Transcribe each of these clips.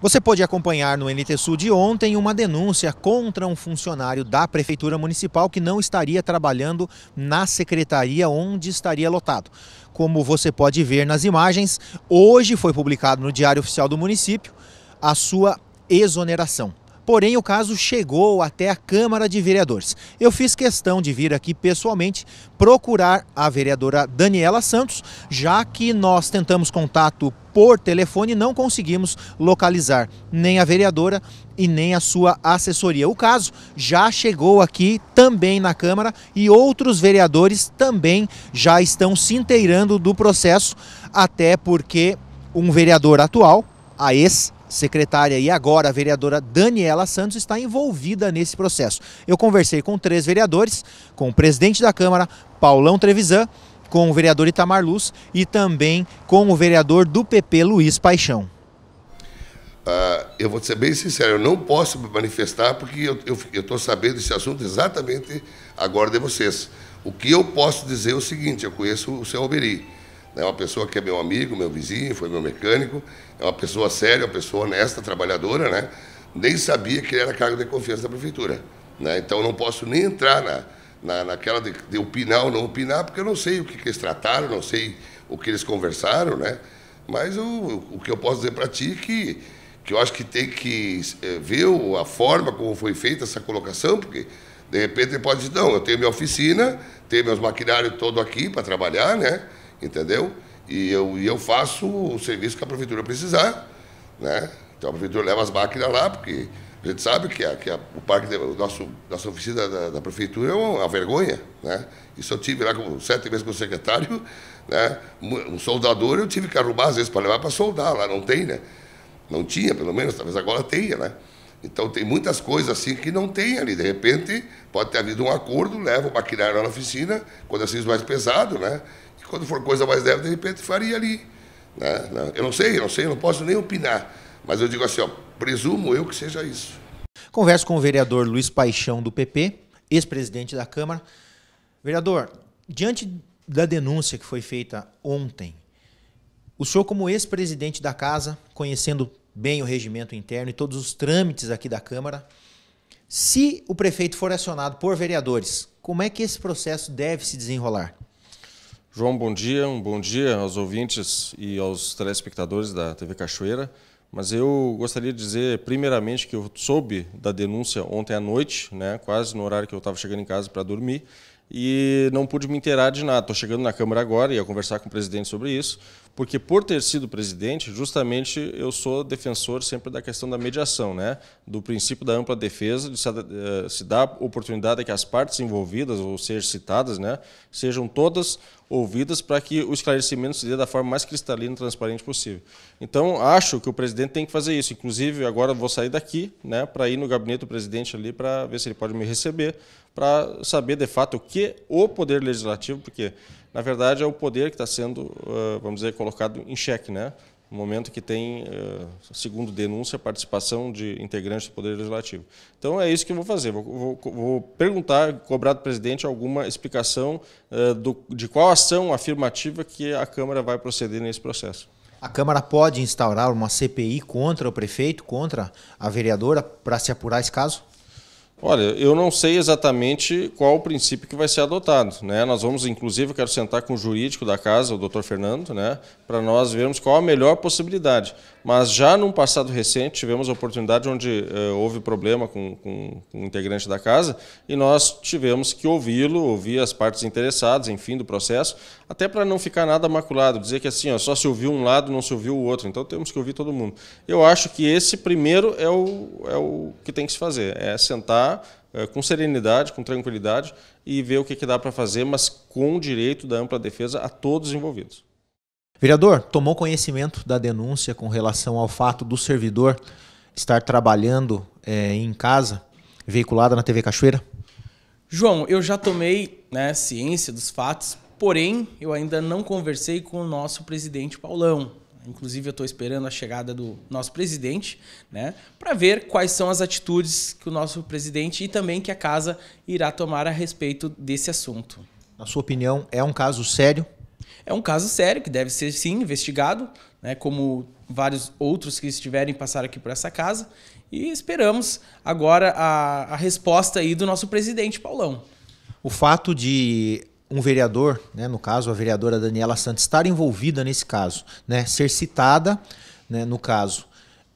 Você pôde acompanhar no NTSU de ontem uma denúncia contra um funcionário da Prefeitura Municipal que não estaria trabalhando na secretaria onde estaria lotado. Como você pode ver nas imagens, hoje foi publicado no Diário Oficial do Município a sua exoneração. Porém, o caso chegou até a Câmara de Vereadores. Eu fiz questão de vir aqui pessoalmente procurar a vereadora Daniela Santos, já que nós tentamos contato por telefone não conseguimos localizar nem a vereadora e nem a sua assessoria. O caso já chegou aqui também na Câmara e outros vereadores também já estão se inteirando do processo, até porque um vereador atual, a ex secretária e agora a vereadora Daniela Santos está envolvida nesse processo. Eu conversei com três vereadores, com o presidente da Câmara, Paulão Trevisan, com o vereador Itamar Luz e também com o vereador do PP, Luiz Paixão. Ah, eu vou ser bem sincero, eu não posso me manifestar porque eu estou sabendo desse assunto exatamente agora de vocês. O que eu posso dizer é o seguinte, eu conheço o seu Alberi, é uma pessoa que é meu amigo, meu vizinho, foi meu mecânico. É uma pessoa séria, uma pessoa honesta, trabalhadora, né? Nem sabia que ele era cargo de confiança da prefeitura. Né? Então não posso nem entrar na, na, naquela de, de opinar ou não opinar, porque eu não sei o que, que eles trataram, não sei o que eles conversaram, né? Mas o o que eu posso dizer para ti é que, que eu acho que tem que eh, ver a forma como foi feita essa colocação, porque de repente ele pode dizer, não, eu tenho minha oficina, tenho meus maquinários todo aqui para trabalhar, né? entendeu? E eu, e eu faço o serviço que a prefeitura precisar, né? Então a prefeitura leva as máquinas lá, porque a gente sabe que, a, que a, o parque, o nosso, nossa oficina da, da, prefeitura é uma vergonha, né? Isso eu tive lá com sete meses como secretário, né? Um soldador eu tive que arrumar às vezes para levar para soldar lá, não tem, né? Não tinha, pelo menos, talvez agora tenha, né? Então tem muitas coisas assim que não tem ali. De repente pode ter havido um acordo, leva o maquinário lá na oficina, quando assim mais pesado, né? Quando for coisa mais leve, de repente faria ali. Né? Eu não sei, eu não sei, eu não posso nem opinar. Mas eu digo assim, ó, presumo eu que seja isso. Converso com o vereador Luiz Paixão, do PP, ex-presidente da Câmara. Vereador, diante da denúncia que foi feita ontem, o senhor, como ex-presidente da casa, conhecendo bem o regimento interno e todos os trâmites aqui da Câmara, se o prefeito for acionado por vereadores, como é que esse processo deve se desenrolar? João, bom dia. Um bom dia aos ouvintes e aos telespectadores da TV Cachoeira. Mas eu gostaria de dizer, primeiramente, que eu soube da denúncia ontem à noite, né, quase no horário que eu estava chegando em casa para dormir, e não pude me inteirar de nada. Estou chegando na Câmara agora e ia conversar com o presidente sobre isso, porque por ter sido presidente, justamente eu sou defensor sempre da questão da mediação, né? do princípio da ampla defesa, de se eh, dar oportunidade que as partes envolvidas, ou seja, citadas, né? sejam todas ouvidas para que o esclarecimento se dê da forma mais cristalina e transparente possível. Então, acho que o presidente tem que fazer isso. Inclusive, agora vou sair daqui né, para ir no gabinete do presidente ali para ver se ele pode me receber, para saber de fato o que o Poder Legislativo, porque, na verdade, é o poder que está sendo, ah, vamos dizer, colocado em xeque. Né? momento que tem, eh, segundo denúncia, participação de integrantes do Poder Legislativo. Então é isso que eu vou fazer. Vou, vou, vou perguntar, cobrar do presidente alguma explicação eh, do, de qual ação afirmativa que a Câmara vai proceder nesse processo. A Câmara pode instaurar uma CPI contra o prefeito, contra a vereadora, para se apurar esse caso? Olha, eu não sei exatamente qual o princípio que vai ser adotado. Né? Nós vamos, inclusive, eu quero sentar com o jurídico da casa, o doutor Fernando, né? para nós vermos qual a melhor possibilidade. Mas já num passado recente tivemos a oportunidade onde eh, houve problema com, com, com, o integrante da casa e nós tivemos que ouvi-lo, ouvir as partes interessadas, enfim, do processo, até para não ficar nada maculado, dizer que assim, ó, só se ouviu um lado, não se ouviu o outro. Então temos que ouvir todo mundo. Eu acho que esse primeiro é o, é o que tem que se fazer, é sentar sentar eh, com serenidade, com tranquilidade e ver o que, dá para fazer, mas com direito da ampla defesa a todos os envolvidos. Vereador, tomou conhecimento da denúncia com relação ao fato do servidor estar trabalhando é, em casa, veiculada na TV Cachoeira? João, eu já tomei né, ciência dos fatos, porém eu ainda não conversei com o nosso presidente Paulão. Inclusive, eu estou esperando a chegada do nosso presidente, né, para ver quais são as atitudes que o nosso presidente e também que a casa irá tomar a respeito desse assunto. Na sua opinião, é um caso sério? É um caso sério que deve ser sim investigado, né, como vários outros que estiverem passar aqui por essa casa. E esperamos agora a, a resposta aí do nosso presidente Paulão. O fato de um vereador, né, no caso a vereadora Daniela Santos, estar envolvida nesse caso, né, ser citada né, no caso,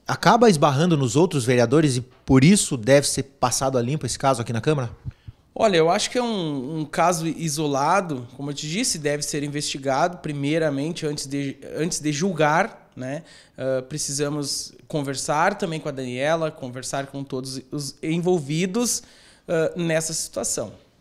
acaba esbarrando nos outros vereadores e por isso deve ser passado a limpo esse caso aqui na Câmara? Olha, eu acho que é um, um caso isolado, como eu te disse, deve ser investigado primeiramente antes de, antes de julgar, né? Uh, precisamos conversar também com a Daniela, conversar com todos os envolvidos uh, nessa situação.